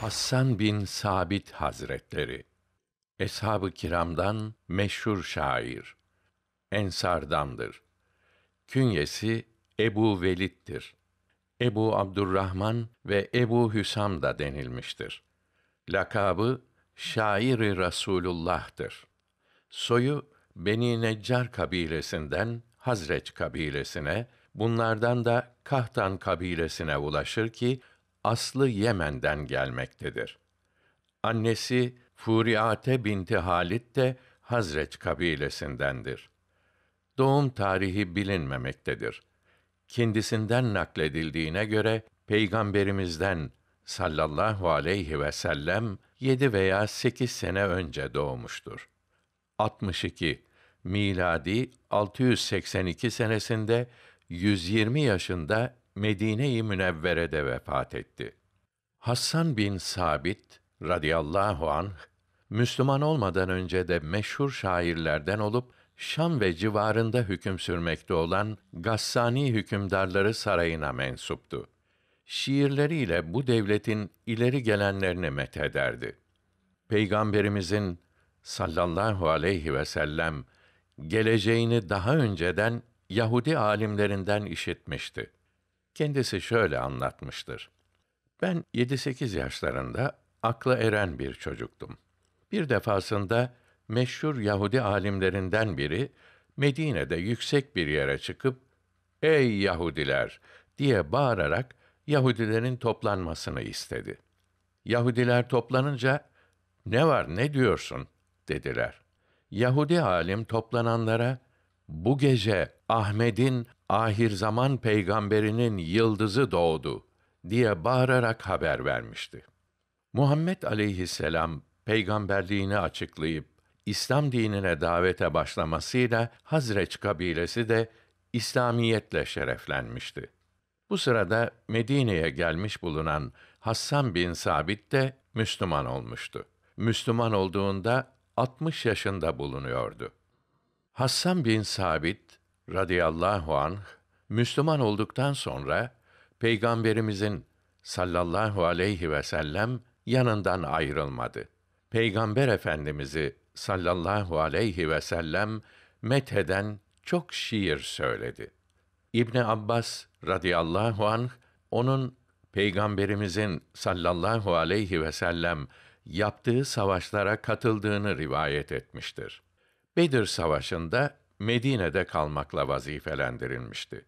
Hassan bin Sabit Hazretleri Eshab-ı Kiram'dan meşhur şair. Ensardandır. Künyesi Ebu Velid'dir. Ebu Abdurrahman ve Ebu Hüsam da denilmiştir. Lakabı Şairi Rasulullah'tır. Soyu Beni Neccar kabilesinden Hazreç kabilesine, bunlardan da Kahtan kabilesine ulaşır ki aslı Yemen'den gelmektedir. Annesi Furiate binti Halit de Hazreç kabilesindendir. Doğum tarihi bilinmemektedir. Kendisinden nakledildiğine göre Peygamberimizden sallallahu aleyhi ve sellem 7 veya 8 sene önce doğmuştur. 62 miladi 682 senesinde 120 yaşında Medine-i Münevvere'de vefat etti. Hassan bin Sabit radıyallahu anh Müslüman olmadan önce de meşhur şairlerden olup Şam ve civarında hüküm sürmekte olan Gassani hükümdarları sarayına mensuptu. Şiirleriyle bu devletin ileri gelenlerini methederdi. Peygamberimizin sallallahu aleyhi ve sellem geleceğini daha önceden Yahudi alimlerinden işitmişti. Kendisi şöyle anlatmıştır. Ben 7-8 yaşlarında akla eren bir çocuktum. Bir defasında meşhur Yahudi alimlerinden biri Medine'de yüksek bir yere çıkıp "Ey Yahudiler!" diye bağırarak Yahudilerin toplanmasını istedi. Yahudiler toplanınca "Ne var, ne diyorsun?" dediler. Yahudi alim toplananlara "Bu gece Ahmet'in ahir zaman peygamberinin yıldızı doğdu diye bağırarak haber vermişti. Muhammed aleyhisselam peygamberliğini açıklayıp İslam dinine davete başlamasıyla Hazreç kabilesi de İslamiyetle şereflenmişti. Bu sırada Medine'ye gelmiş bulunan Hassan bin Sabit de Müslüman olmuştu. Müslüman olduğunda 60 yaşında bulunuyordu. Hassan bin Sabit radıyallahu anh Müslüman olduktan sonra peygamberimizin sallallahu aleyhi ve sellem yanından ayrılmadı. Peygamber Efendimizi sallallahu aleyhi ve sellem metheden çok şiir söyledi. İbn Abbas radıyallahu anh onun peygamberimizin sallallahu aleyhi ve sellem yaptığı savaşlara katıldığını rivayet etmiştir. Bedir Savaşı'nda Medine'de kalmakla vazifelendirilmişti.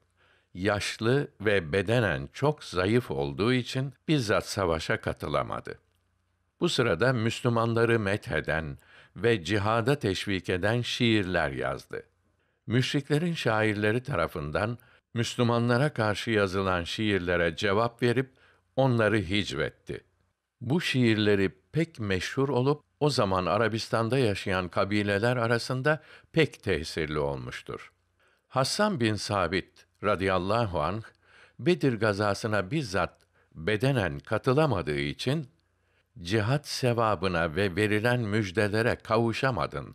Yaşlı ve bedenen çok zayıf olduğu için bizzat savaşa katılamadı. Bu sırada Müslümanları metheden ve cihada teşvik eden şiirler yazdı. Müşriklerin şairleri tarafından Müslümanlara karşı yazılan şiirlere cevap verip onları hicvetti. Bu şiirleri pek meşhur olup o zaman Arabistan'da yaşayan kabileler arasında pek tesirli olmuştur. Hassan bin Sabit radıyallahu anh Bedir gazasına bizzat bedenen katılamadığı için cihat sevabına ve verilen müjdelere kavuşamadın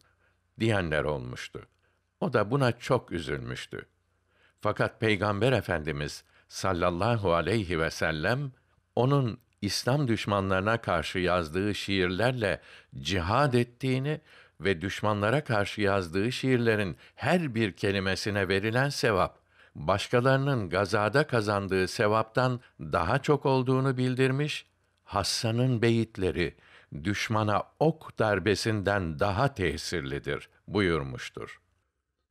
diyenler olmuştu. O da buna çok üzülmüştü. Fakat Peygamber Efendimiz sallallahu aleyhi ve sellem onun İslam düşmanlarına karşı yazdığı şiirlerle cihad ettiğini ve düşmanlara karşı yazdığı şiirlerin her bir kelimesine verilen sevap başkalarının gazada kazandığı sevaptan daha çok olduğunu bildirmiş. Hassan'ın beyitleri düşmana ok darbesinden daha tesirlidir buyurmuştur.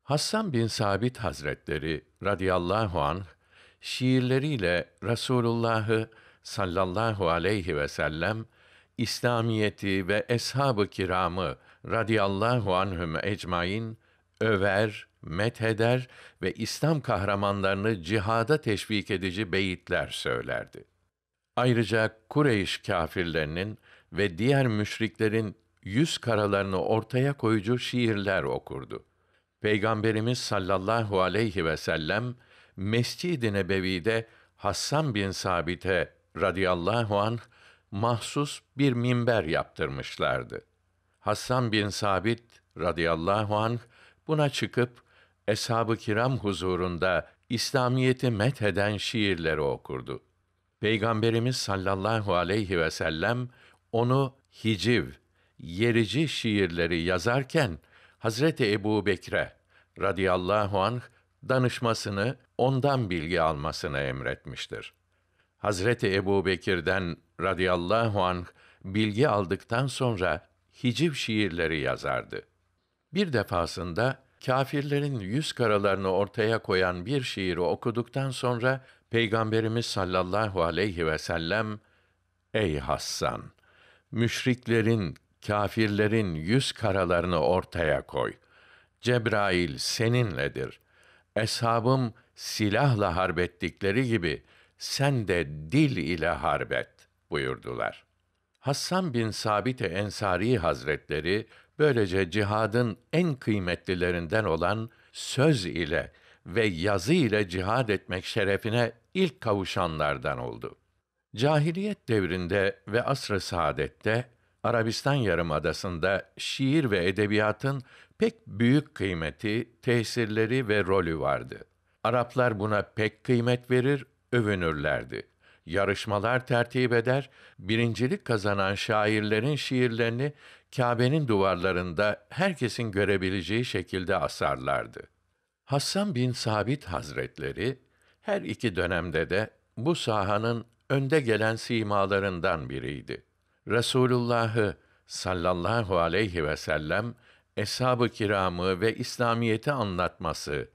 Hassan bin Sabit Hazretleri radıyallahu anh şiirleriyle Resulullah'ı sallallahu aleyhi ve sellem İslamiyeti ve eshab-ı kiramı radiyallahu anhüm ecmain över, metheder ve İslam kahramanlarını cihada teşvik edici beyitler söylerdi. Ayrıca Kureyş kafirlerinin ve diğer müşriklerin yüz karalarını ortaya koyucu şiirler okurdu. Peygamberimiz sallallahu aleyhi ve sellem Mescid-i Nebevi'de Hassan bin Sabit'e radıyallahu an mahsus bir minber yaptırmışlardı. Hassan bin Sabit radıyallahu an buna çıkıp eshab-ı kiram huzurunda İslamiyeti metheden şiirleri okurdu. Peygamberimiz sallallahu aleyhi ve sellem onu hiciv, yerici şiirleri yazarken Hazreti Ebu Bekre radıyallahu anh danışmasını ondan bilgi almasını emretmiştir. Hazreti Ebu Bekir'den radıyallahu anh bilgi aldıktan sonra hiciv şiirleri yazardı. Bir defasında kafirlerin yüz karalarını ortaya koyan bir şiiri okuduktan sonra Peygamberimiz sallallahu aleyhi ve sellem Ey Hassan! Müşriklerin, kafirlerin yüz karalarını ortaya koy. Cebrail seninledir. Eshabım silahla harbettikleri gibi sen de dil ile harbet buyurdular. Hassan bin Sabit Ensari Hazretleri böylece cihadın en kıymetlilerinden olan söz ile ve yazı ile cihad etmek şerefine ilk kavuşanlardan oldu. Cahiliyet devrinde ve asr-ı saadette Arabistan Yarımadası'nda şiir ve edebiyatın pek büyük kıymeti, tesirleri ve rolü vardı. Araplar buna pek kıymet verir, övünürlerdi. Yarışmalar tertip eder, birincilik kazanan şairlerin şiirlerini Kabe'nin duvarlarında herkesin görebileceği şekilde asarlardı. Hassan bin Sabit Hazretleri her iki dönemde de bu sahanın önde gelen simalarından biriydi. Resulullah'ı sallallahu aleyhi ve sellem eshab-ı kiramı ve İslamiyeti anlatması,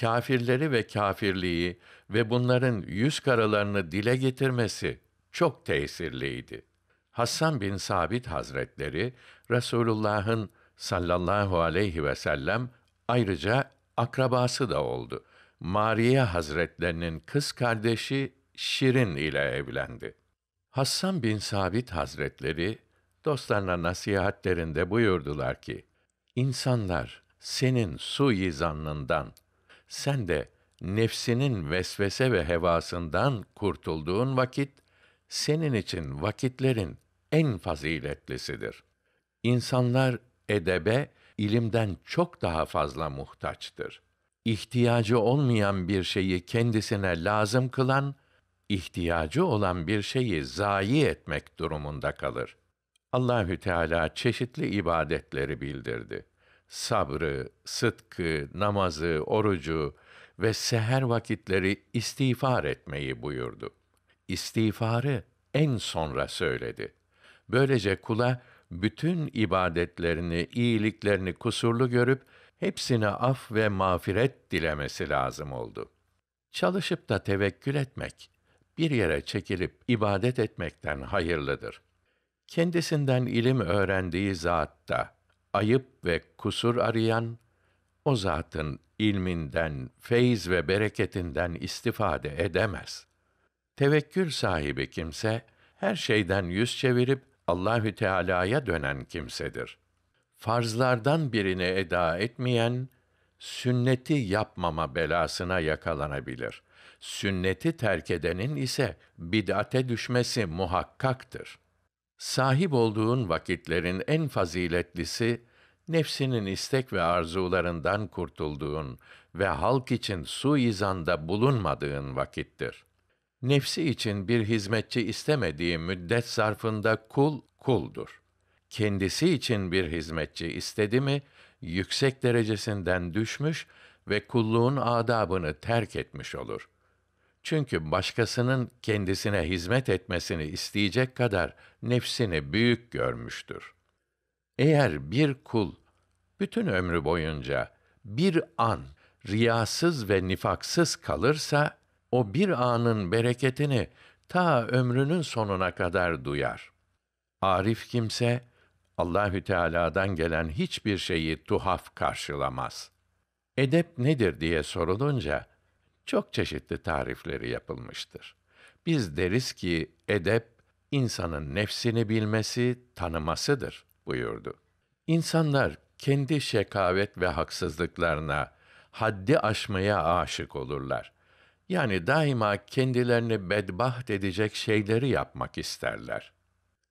Kafirleri ve kafirliği ve bunların yüz karalarını dile getirmesi çok tesirliydi. Hassan bin Sabit Hazretleri Resulullah'ın sallallahu aleyhi ve sellem ayrıca akrabası da oldu. Mariye Hazretlerinin kız kardeşi Şirin ile evlendi. Hassan bin Sabit Hazretleri dostlarına nasihatlerinde buyurdular ki: İnsanlar senin su izanından sen de nefsinin vesvese ve hevasından kurtulduğun vakit senin için vakitlerin en faziletlisidir. İnsanlar edebe, ilimden çok daha fazla muhtaçtır. İhtiyacı olmayan bir şeyi kendisine lazım kılan, ihtiyacı olan bir şeyi zayi etmek durumunda kalır. Allahü Teala çeşitli ibadetleri bildirdi sabrı, sıdkı, namazı, orucu ve seher vakitleri istiğfar etmeyi buyurdu. İstiğfarı en sonra söyledi. Böylece kula bütün ibadetlerini, iyiliklerini kusurlu görüp hepsine af ve mağfiret dilemesi lazım oldu. Çalışıp da tevekkül etmek, bir yere çekilip ibadet etmekten hayırlıdır. Kendisinden ilim öğrendiği zat da ayıp ve kusur arayan o zatın ilminden, feyz ve bereketinden istifade edemez. Tevekkül sahibi kimse her şeyden yüz çevirip Allahü Teala'ya dönen kimsedir. Farzlardan birini eda etmeyen sünneti yapmama belasına yakalanabilir. Sünneti terk edenin ise bid'ate düşmesi muhakkaktır. Sahip olduğun vakitlerin en faziletlisi, nefsinin istek ve arzularından kurtulduğun ve halk için suizanda bulunmadığın vakittir. Nefsi için bir hizmetçi istemediği müddet zarfında kul, kuldur. Kendisi için bir hizmetçi istedi mi, yüksek derecesinden düşmüş ve kulluğun adabını terk etmiş olur.'' Çünkü başkasının kendisine hizmet etmesini isteyecek kadar nefsini büyük görmüştür. Eğer bir kul bütün ömrü boyunca bir an riyasız ve nifaksız kalırsa o bir anın bereketini ta ömrünün sonuna kadar duyar. Arif kimse Allahü Teala'dan gelen hiçbir şeyi tuhaf karşılamaz. Edep nedir diye sorulunca çok çeşitli tarifleri yapılmıştır. Biz deriz ki edep insanın nefsini bilmesi, tanımasıdır buyurdu. İnsanlar kendi şekavet ve haksızlıklarına, haddi aşmaya aşık olurlar. Yani daima kendilerini bedbaht edecek şeyleri yapmak isterler.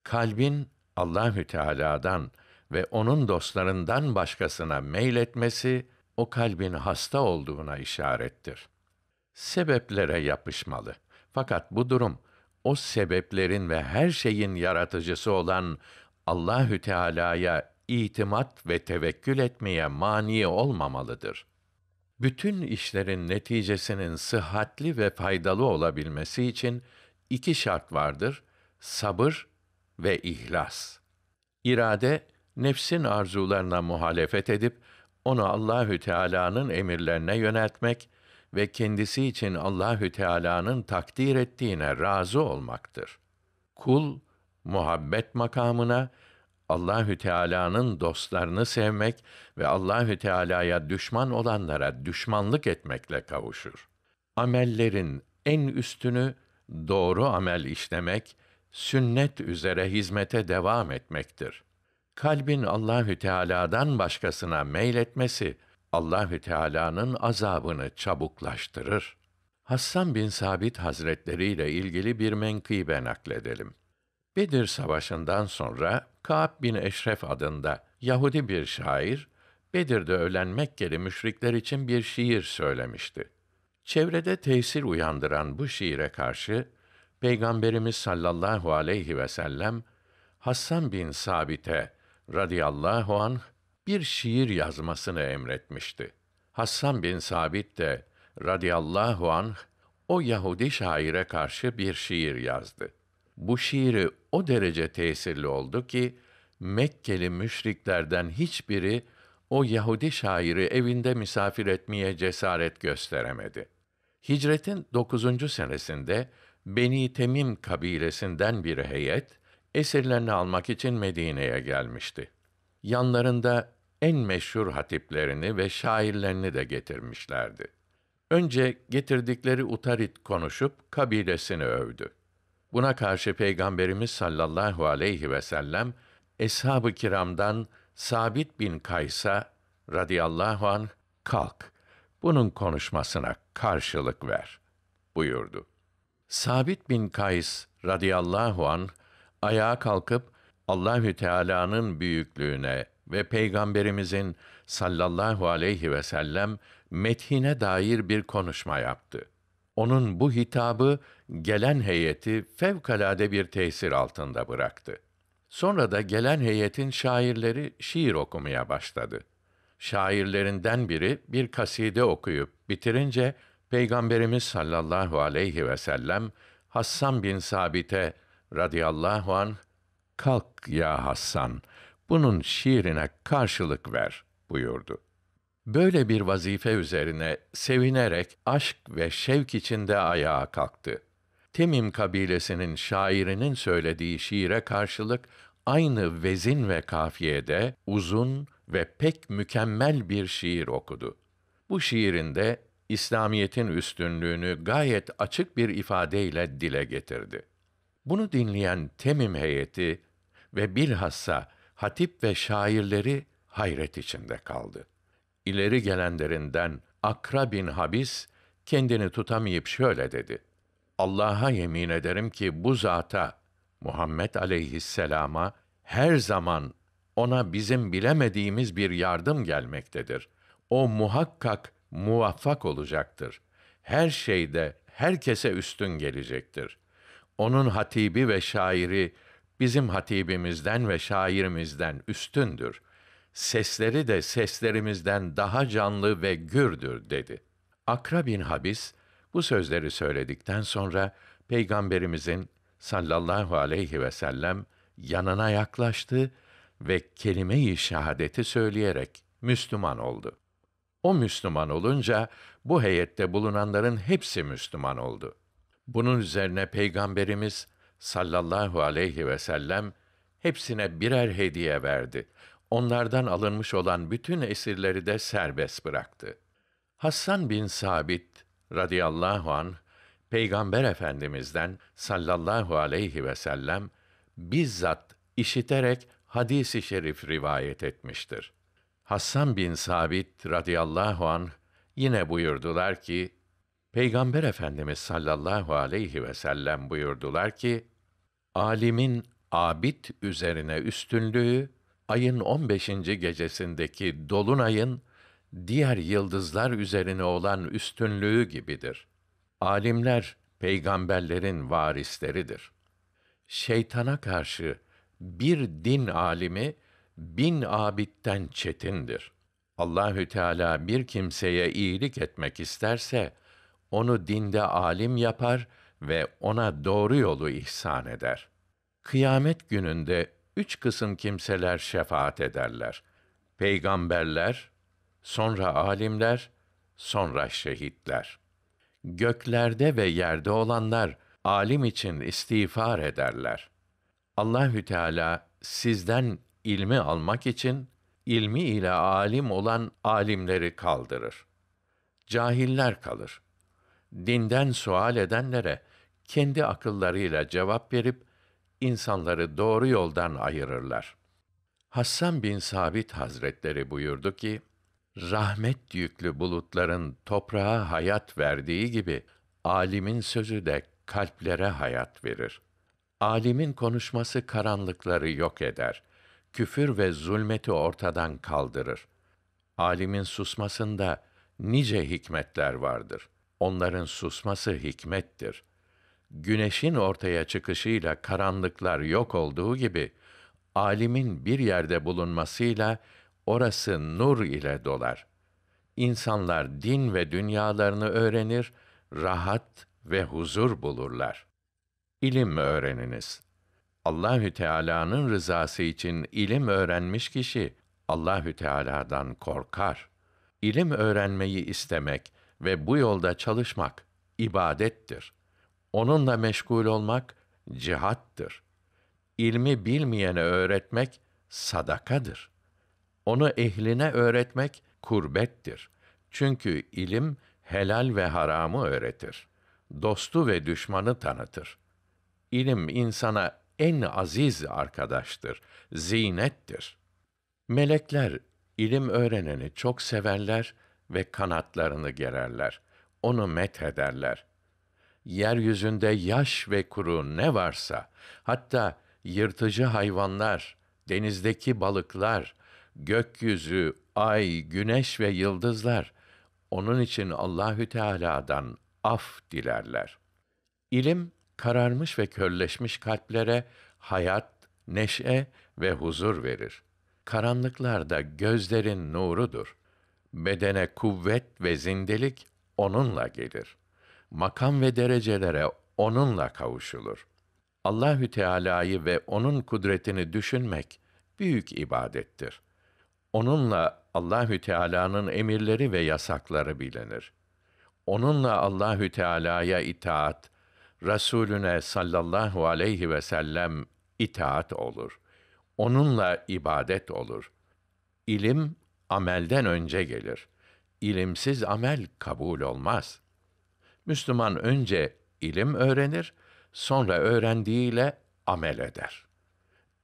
Kalbin Allahü Teala'dan ve onun dostlarından başkasına meyletmesi o kalbin hasta olduğuna işarettir sebeplere yapışmalı. Fakat bu durum o sebeplerin ve her şeyin yaratıcısı olan Allahü Teala'ya itimat ve tevekkül etmeye mani olmamalıdır. Bütün işlerin neticesinin sıhhatli ve faydalı olabilmesi için iki şart vardır: sabır ve ihlas. İrade nefsin arzularına muhalefet edip onu Allahü Teala'nın emirlerine yöneltmek ve kendisi için Allahü Teala'nın takdir ettiğine razı olmaktır. Kul muhabbet makamına Allahü Teala'nın dostlarını sevmek ve Allahü Teala'ya düşman olanlara düşmanlık etmekle kavuşur. Amellerin en üstünü doğru amel işlemek, sünnet üzere hizmete devam etmektir. Kalbin Allahü Teala'dan başkasına meyletmesi Allahü Teala'nın azabını çabuklaştırır. Hassan bin Sabit Hazretleri ile ilgili bir menkıbe nakledelim. Bedir Savaşı'ndan sonra Ka'b bin Eşref adında Yahudi bir şair, Bedir'de ölen Mekkeli müşrikler için bir şiir söylemişti. Çevrede tesir uyandıran bu şiire karşı Peygamberimiz sallallahu aleyhi ve sellem Hassan bin Sabit'e radıyallahu anh bir şiir yazmasını emretmişti. Hassan bin Sabit de radıyallahu anh o Yahudi şaire karşı bir şiir yazdı. Bu şiiri o derece tesirli oldu ki Mekkeli müşriklerden hiçbiri o Yahudi şairi evinde misafir etmeye cesaret gösteremedi. Hicretin 9. senesinde Beni Temim kabilesinden bir heyet esirlerini almak için Medine'ye gelmişti. Yanlarında en meşhur hatiplerini ve şairlerini de getirmişlerdi. Önce getirdikleri utarit konuşup kabilesini övdü. Buna karşı Peygamberimiz sallallahu aleyhi ve sellem eshab-ı kiramdan Sabit bin Kaysa radıyallahu an kalk bunun konuşmasına karşılık ver buyurdu. Sabit bin Kays radıyallahu an ayağa kalkıp Allahü Teala'nın büyüklüğüne, ve Peygamberimizin sallallahu aleyhi ve sellem methine dair bir konuşma yaptı. Onun bu hitabı gelen heyeti fevkalade bir tesir altında bıraktı. Sonra da gelen heyetin şairleri şiir okumaya başladı. Şairlerinden biri bir kaside okuyup bitirince Peygamberimiz sallallahu aleyhi ve sellem Hassan bin Sabit'e radıyallahu an kalk ya Hassan bunun şiirine karşılık ver buyurdu. Böyle bir vazife üzerine sevinerek aşk ve şevk içinde ayağa kalktı. Temim kabilesinin şairinin söylediği şiire karşılık aynı vezin ve kafiyede uzun ve pek mükemmel bir şiir okudu. Bu şiirinde İslamiyetin üstünlüğünü gayet açık bir ifadeyle dile getirdi. Bunu dinleyen Temim heyeti ve bilhassa hatip ve şairleri hayret içinde kaldı. İleri gelenlerinden Akra bin Habis kendini tutamayıp şöyle dedi. Allah'a yemin ederim ki bu zata, Muhammed aleyhisselama her zaman ona bizim bilemediğimiz bir yardım gelmektedir. O muhakkak muvaffak olacaktır. Her şeyde herkese üstün gelecektir. Onun hatibi ve şairi bizim hatibimizden ve şairimizden üstündür. Sesleri de seslerimizden daha canlı ve gürdür dedi. Akra bin Habis bu sözleri söyledikten sonra Peygamberimizin sallallahu aleyhi ve sellem yanına yaklaştı ve kelime-i şehadeti söyleyerek Müslüman oldu. O Müslüman olunca bu heyette bulunanların hepsi Müslüman oldu. Bunun üzerine Peygamberimiz sallallahu aleyhi ve sellem hepsine birer hediye verdi. Onlardan alınmış olan bütün esirleri de serbest bıraktı. Hassan bin Sabit radıyallahu an Peygamber Efendimizden sallallahu aleyhi ve sellem bizzat işiterek hadisi şerif rivayet etmiştir. Hassan bin Sabit radıyallahu an yine buyurdular ki Peygamber Efendimiz sallallahu aleyhi ve sellem buyurdular ki, alimin abid üzerine üstünlüğü, ayın 15. gecesindeki dolunayın diğer yıldızlar üzerine olan üstünlüğü gibidir. Alimler peygamberlerin varisleridir. Şeytana karşı bir din alimi bin abitten çetindir. Allahü Teala bir kimseye iyilik etmek isterse onu dinde alim yapar ve ona doğru yolu ihsan eder. Kıyamet gününde üç kısım kimseler şefaat ederler. Peygamberler, sonra alimler, sonra şehitler. Göklerde ve yerde olanlar alim için istiğfar ederler. Allahü Teala sizden ilmi almak için ilmi ile alim olan alimleri kaldırır. Cahiller kalır.'' dinden sual edenlere kendi akıllarıyla cevap verip insanları doğru yoldan ayırırlar. Hassan bin Sabit Hazretleri buyurdu ki: Rahmet yüklü bulutların toprağa hayat verdiği gibi alimin sözü de kalplere hayat verir. Alimin konuşması karanlıkları yok eder. Küfür ve zulmeti ortadan kaldırır. Alimin susmasında nice hikmetler vardır.'' onların susması hikmettir. Güneşin ortaya çıkışıyla karanlıklar yok olduğu gibi alimin bir yerde bulunmasıyla orası nur ile dolar. İnsanlar din ve dünyalarını öğrenir, rahat ve huzur bulurlar. İlim öğreniniz. Allahü Teala'nın rızası için ilim öğrenmiş kişi Allahü Teala'dan korkar. İlim öğrenmeyi istemek, ve bu yolda çalışmak ibadettir. Onunla meşgul olmak cihattır. İlmi bilmeyene öğretmek sadakadır. Onu ehline öğretmek kurbettir. Çünkü ilim helal ve haramı öğretir. Dostu ve düşmanı tanıtır. İlim insana en aziz arkadaştır, zinettir. Melekler ilim öğreneni çok severler ve kanatlarını gererler. Onu methederler. Yeryüzünde yaş ve kuru ne varsa, hatta yırtıcı hayvanlar, denizdeki balıklar, gökyüzü, ay, güneş ve yıldızlar onun için Allahü Teala'dan af dilerler. İlim kararmış ve körleşmiş kalplere hayat, neşe ve huzur verir. Karanlıklarda gözlerin nurudur bedene kuvvet ve zindelik onunla gelir. Makam ve derecelere onunla kavuşulur. Allahü Teala'yı ve onun kudretini düşünmek büyük ibadettir. Onunla Allahü Teala'nın emirleri ve yasakları bilinir. Onunla Allahü Teala'ya itaat, Resulüne sallallahu aleyhi ve sellem itaat olur. Onunla ibadet olur. İlim amelden önce gelir. İlimsiz amel kabul olmaz. Müslüman önce ilim öğrenir, sonra öğrendiğiyle amel eder.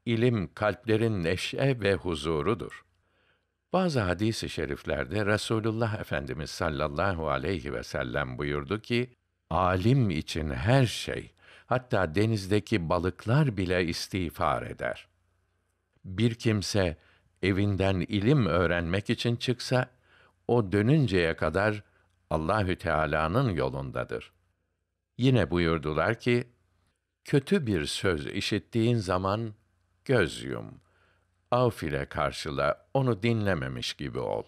İlim kalplerin neşe ve huzurudur. Bazı hadis-i şeriflerde Resulullah Efendimiz sallallahu aleyhi ve sellem buyurdu ki, alim için her şey, hatta denizdeki balıklar bile istiğfar eder. Bir kimse evinden ilim öğrenmek için çıksa, o dönünceye kadar Allahü Teala'nın yolundadır. Yine buyurdular ki, kötü bir söz işittiğin zaman göz yum, af ile karşıla, onu dinlememiş gibi ol.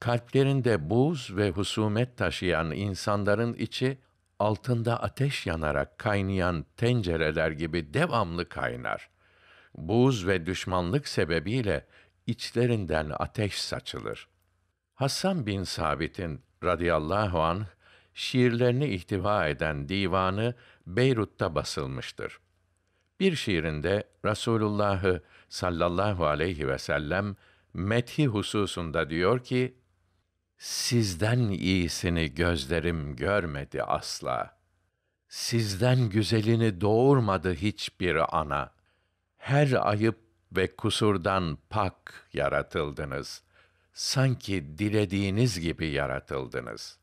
Kalplerinde buz ve husumet taşıyan insanların içi, altında ateş yanarak kaynayan tencereler gibi devamlı kaynar.'' Buz ve düşmanlık sebebiyle içlerinden ateş saçılır. Hasan bin Sabit'in radıyallahu anh şiirlerini ihtiva eden divanı Beyrut'ta basılmıştır. Bir şiirinde Rasulullah'ı sallallahu aleyhi ve sellem methi hususunda diyor ki, Sizden iyisini gözlerim görmedi asla. Sizden güzelini doğurmadı hiçbir ana.'' her ayıp ve kusurdan pak yaratıldınız. Sanki dilediğiniz gibi yaratıldınız.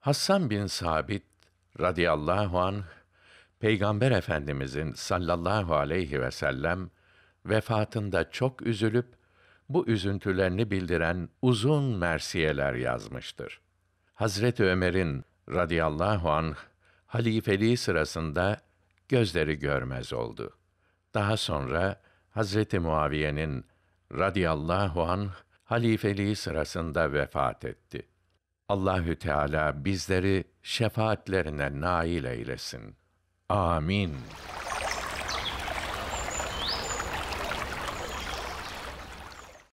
Hassan bin Sabit radıyallahu anh Peygamber Efendimizin sallallahu aleyhi ve sellem vefatında çok üzülüp bu üzüntülerini bildiren uzun mersiyeler yazmıştır. Hazret Ömer'in radıyallahu anh halifeliği sırasında gözleri görmez oldu. Daha sonra Hazreti Muaviye'nin radıyallahu an halifeliği sırasında vefat etti. Allahü Teala bizleri şefaatlerine nail eylesin. Amin.